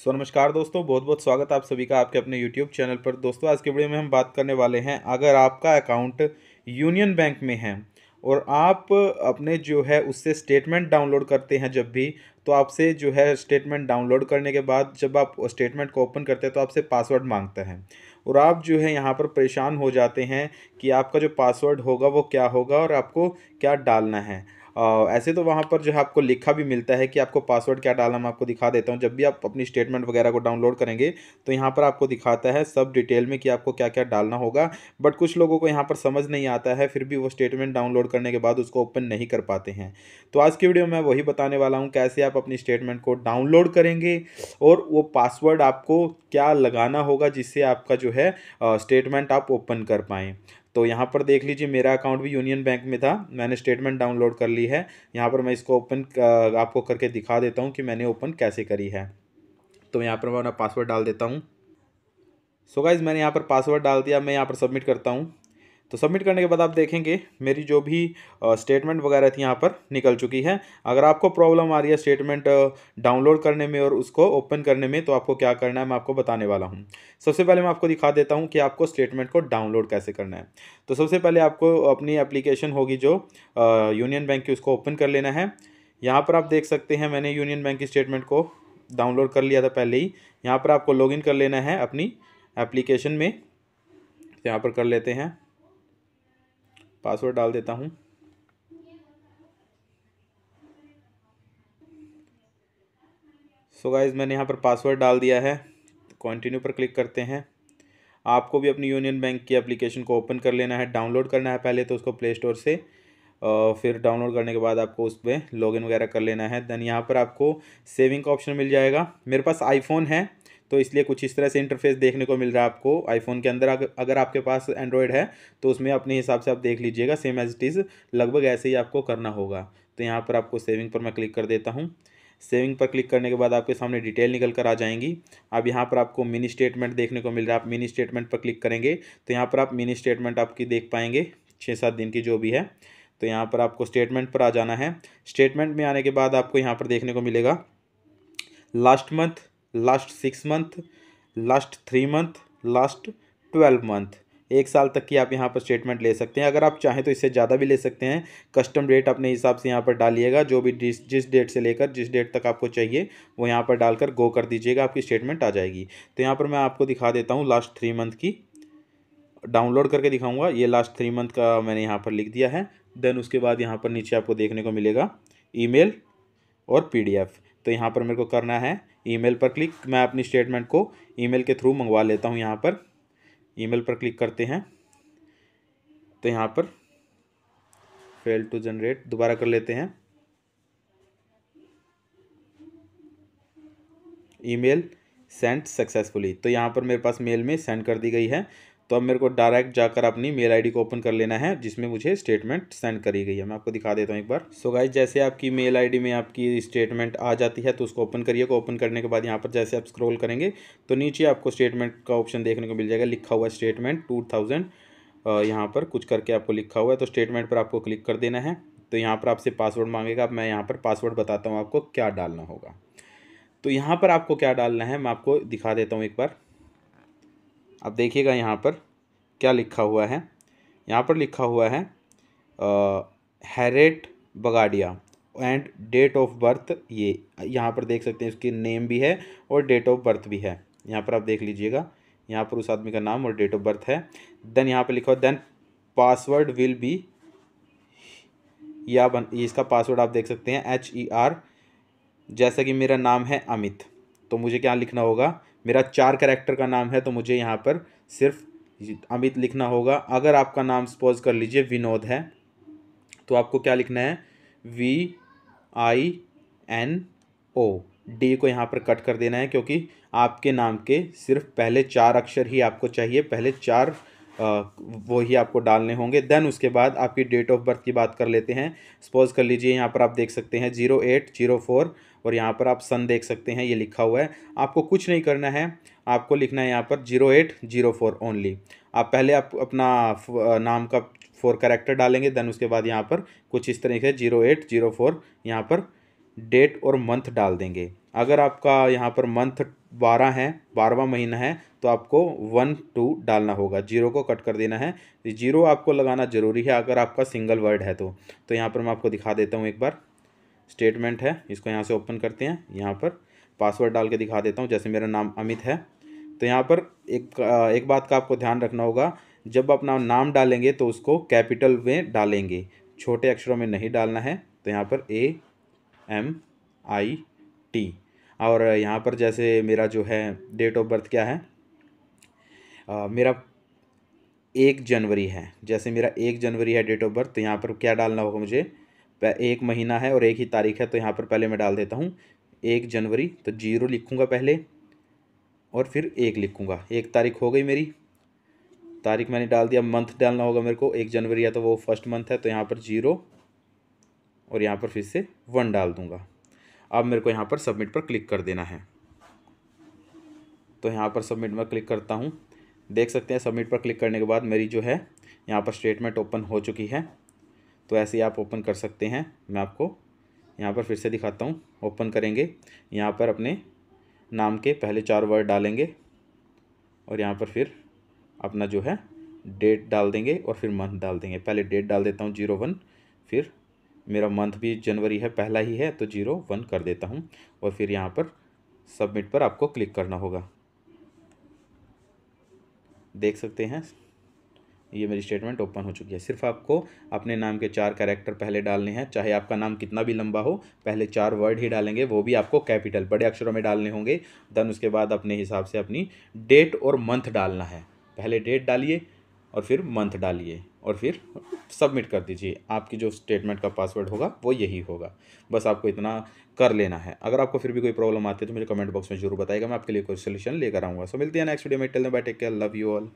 सो नमस्कार दोस्तों बहुत बहुत स्वागत आप सभी का आपके अपने यूट्यूब चैनल पर दोस्तों आज के वीडियो में हम बात करने वाले हैं अगर आपका अकाउंट यूनियन बैंक में है और आप अपने जो है उससे स्टेटमेंट डाउनलोड करते हैं जब भी तो आपसे जो है स्टेटमेंट डाउनलोड करने के बाद जब आप स्टेटमेंट को ओपन करते हैं तो आपसे पासवर्ड मांगता है और आप जो है यहाँ पर परेशान हो जाते हैं कि आपका जो पासवर्ड होगा वो क्या होगा और आपको क्या डालना है ऐसे तो वहाँ पर जो है आपको लिखा भी मिलता है कि आपको पासवर्ड क्या डालना मैं आपको दिखा देता हूँ जब भी आप अपनी स्टेटमेंट वगैरह को डाउनलोड करेंगे तो यहाँ पर आपको दिखाता है सब डिटेल में कि आपको क्या क्या डालना होगा बट कुछ लोगों को यहाँ पर समझ नहीं आता है फिर भी वो स्टेटमेंट डाउनलोड करने के बाद उसको ओपन नहीं कर पाते हैं तो आज की वीडियो में वही बताने वाला हूँ कैसे आप अपनी स्टेटमेंट को डाउनलोड करेंगे और वो पासवर्ड आपको क्या लगाना होगा जिससे आपका जो है स्टेटमेंट आप ओपन कर पाएँ तो यहाँ पर देख लीजिए मेरा अकाउंट भी यूनियन बैंक में था मैंने स्टेटमेंट डाउनलोड कर ली है यहाँ पर मैं इसको ओपन आपको करके दिखा देता हूँ कि मैंने ओपन कैसे करी है तो यहाँ पर मैं अपना पासवर्ड डाल देता हूँ सो so गाइज़ मैंने यहाँ पर पासवर्ड डाल दिया मैं यहाँ पर सबमिट करता हूँ तो सबमिट करने के बाद आप देखेंगे मेरी जो भी स्टेटमेंट वगैरह थी यहाँ पर निकल चुकी है अगर आपको प्रॉब्लम आ रही है स्टेटमेंट डाउनलोड करने में और उसको ओपन करने में तो आपको क्या करना है मैं आपको बताने वाला हूँ सबसे पहले मैं आपको दिखा देता हूँ कि आपको स्टेटमेंट को डाउनलोड कैसे करना है तो सबसे पहले आपको अपनी एप्लीकेशन होगी जो यूनियन बैंक की उसको ओपन कर लेना है यहाँ पर आप देख सकते हैं मैंने यूनियन बैंक की स्टेटमेंट को डाउनलोड कर लिया था पहले ही यहाँ पर आपको लॉगिन कर लेना है अपनी एप्लीकेशन में यहाँ पर कर लेते हैं पासवर्ड डाल देता हूँ सो so गाइज मैंने यहाँ पर पासवर्ड डाल दिया है कंटिन्यू पर क्लिक करते हैं आपको भी अपनी यूनियन बैंक की एप्लीकेशन को ओपन कर लेना है डाउनलोड करना है पहले तो उसको प्ले स्टोर से फिर डाउनलोड करने के बाद आपको उस पर लॉगिन वगैरह कर लेना है देन यहाँ पर आपको सेविंग का ऑप्शन मिल जाएगा मेरे पास आईफोन है तो इसलिए कुछ इस तरह से इंटरफेस देखने को मिल रहा है आपको आईफोन के अंदर अगर आपके पास एंड्रॉयड है तो उसमें अपने हिसाब से आप देख लीजिएगा सेम एज इट इज़ लगभग ऐसे ही आपको करना होगा तो यहाँ पर आपको सेविंग पर मैं क्लिक कर देता हूँ सेविंग पर क्लिक करने के बाद आपके सामने डिटेल निकल कर आ जाएंगी अब यहाँ पर आपको मिनी स्टेटमेंट देखने को मिल रहा है आप मिनी स्टेटमेंट पर क्लिक करेंगे तो यहाँ पर आप मिनी स्टेटमेंट आपकी देख पाएंगे छः सात दिन की जो भी है तो यहाँ पर आपको स्टेटमेंट पर आ जाना है स्टेटमेंट में आने के बाद आपको यहाँ पर देखने को मिलेगा last month last six month last three month last twelve month एक साल तक की आप यहाँ पर स्टेटमेंट ले सकते हैं अगर आप चाहें तो इससे ज़्यादा भी ले सकते हैं कस्टम डेट अपने हिसाब से यहाँ पर डालिएगा जो भी जिस जिस डेट से लेकर जिस डेट तक आपको चाहिए वो यहाँ पर डालकर गो कर दीजिएगा आपकी स्टेटमेंट आ जाएगी तो यहाँ पर मैं आपको दिखा देता हूँ लास्ट थ्री मंथ की डाउनलोड करके दिखाऊँगा ये लास्ट थ्री मंथ का मैंने यहाँ पर लिख दिया है देन उसके बाद यहाँ पर नीचे आपको देखने को मिलेगा ई और पी तो यहाँ पर मेरे को करना है ईमेल पर क्लिक मैं अपनी स्टेटमेंट को ईमेल के थ्रू मंगवा लेता हूँ यहाँ पर ईमेल पर क्लिक करते हैं तो यहाँ पर फेल टू जनरेट दोबारा कर लेते हैं ईमेल सेंड सक्सेसफुली तो यहाँ पर मेरे पास मेल में सेंड कर दी गई है तो अब मेरे को डायरेक्ट जाकर अपनी मेल आईडी को ओपन कर लेना है जिसमें मुझे स्टेटमेंट सेंड करी गई है मैं आपको दिखा देता हूँ एक बार सो so गाइज जैसे आपकी मेल आईडी में आपकी स्टेटमेंट आ जाती है तो उसको ओपन करिए को ओपन करने के बाद यहाँ पर जैसे आप स्क्रोल करेंगे तो नीचे आपको स्टेटमेंट का ऑप्शन देखने को मिल जाएगा लिखा हुआ स्टेटमेंट टू थाउजेंड यहाँ पर कुछ करके आपको लिखा हुआ है तो स्टेटमेंट पर आपको क्लिक कर देना है तो यहाँ पर आपसे पासवर्ड मांगेगा मैं यहाँ पर पासवर्ड बताता हूँ आपको क्या डालना होगा तो यहाँ पर आपको क्या डालना है मैं आपको दिखा देता हूँ एक बार आप देखिएगा यहाँ पर क्या लिखा हुआ है यहाँ पर लिखा हुआ है Harit Bagadia and date of birth ये यहाँ पर देख सकते हैं इसकी नेम भी है और डेट ऑफ बर्थ भी है यहाँ पर आप देख लीजिएगा यहाँ पर उस आदमी का नाम और डेट ऑफ बर्थ है देन यहाँ पर लिखा हो देन पासवर्ड विल बी या बन इसका पासवर्ड आप देख सकते हैं एच ई आर जैसा कि मेरा नाम है अमित तो मुझे क्या लिखना होगा मेरा चार करेक्टर का नाम है तो मुझे यहाँ पर सिर्फ अमित लिखना होगा अगर आपका नाम सपोज कर लीजिए विनोद है तो आपको क्या लिखना है V I N O D को यहाँ पर कट कर देना है क्योंकि आपके नाम के सिर्फ पहले चार अक्षर ही आपको चाहिए पहले चार वो ही आपको डालने होंगे देन उसके बाद आपकी डेट ऑफ बर्थ की बात कर लेते हैं सपोज़ कर लीजिए यहाँ पर आप देख सकते हैं जीरो एट जीरो फोर और यहाँ पर आप सन देख सकते हैं ये लिखा हुआ है आपको कुछ नहीं करना है आपको लिखना है यहाँ पर zero eight zero four only आप पहले आप अपना नाम का फोर करेक्टर डालेंगे देन उसके बाद यहाँ पर कुछ इस तरीके से जीरो एट जीरो फोर यहाँ पर डेट और मंथ डाल देंगे अगर आपका यहाँ पर मंथ बारह है बारहवा महीना है तो आपको वन टू डालना होगा जीरो को कट कर देना है जीरो आपको लगाना ज़रूरी है अगर आपका सिंगल वर्ड है तो तो यहाँ पर मैं आपको दिखा देता हूँ एक बार स्टेटमेंट है इसको यहाँ से ओपन करते हैं यहाँ पर पासवर्ड डाल के दिखा देता हूँ जैसे मेरा नाम अमित है तो यहाँ पर एक एक बात का आपको ध्यान रखना होगा जब अपना नाम डालेंगे तो उसको कैपिटल में डालेंगे छोटे अक्षरों में नहीं डालना है तो यहाँ पर ए एम आई टी और यहाँ पर जैसे मेरा जो है डेट ऑफ बर्थ क्या है आ, मेरा एक जनवरी है जैसे मेरा एक जनवरी है डेट ऑफ बर्थ तो यहाँ पर क्या डालना होगा मुझे एक महीना है और एक ही तारीख है तो यहाँ पर पहले मैं डाल देता हूँ एक जनवरी तो जीरो लिखूँगा पहले और फिर एक लिखूँगा एक तारीख हो गई मेरी तारीख मैंने डाल दिया मंथ डालना होगा मेरे को एक जनवरी है तो वो फर्स्ट मंथ है तो यहाँ पर जीरो और यहाँ पर फिर से वन डाल दूँगा अब मेरे को यहाँ पर सबमिट पर क्लिक कर देना है तो यहाँ पर सबमिट में क्लिक करता हूँ देख सकते हैं सबमिट पर क्लिक करने के बाद मेरी जो है यहाँ पर स्टेटमेंट ओपन हो चुकी है तो ऐसे ही आप ओपन कर सकते हैं मैं आपको यहाँ पर फिर से दिखाता हूँ ओपन करेंगे यहाँ पर अपने नाम के पहले चार वर्ड डालेंगे और यहाँ पर फिर अपना जो है डेट डाल देंगे और फिर मंथ डाल देंगे पहले डेट डाल देता हूँ जीरो वन फिर मेरा मंथ भी जनवरी है पहला ही है तो जीरो वन कर देता हूँ और फिर यहाँ पर सबमिट पर आपको क्लिक करना होगा देख सकते हैं ये मेरी स्टेटमेंट ओपन हो चुकी है सिर्फ आपको अपने नाम के चार कैरेक्टर पहले डालने हैं चाहे आपका नाम कितना भी लंबा हो पहले चार वर्ड ही डालेंगे वो भी आपको कैपिटल बड़े अक्षरों में डालने होंगे देन उसके बाद अपने हिसाब से अपनी डेट और मंथ डालना है पहले डेट डालिए और फिर मंथ डालिए और फिर सबमिट कर दीजिए आपकी जो स्टेटमेंट का पासवर्ड होगा वो यही होगा बस आपको इतना कर लेना है अगर आपको फिर भी कोई प्रॉब्लम आती है तो मुझे कमेंट बॉक्स में जरूर बताएगा मैं आपके लिए कोई सोल्यूशन लेकर आऊँगा सो मिलते हैं नेक्स्ट वीडियो में tell bye take care love you all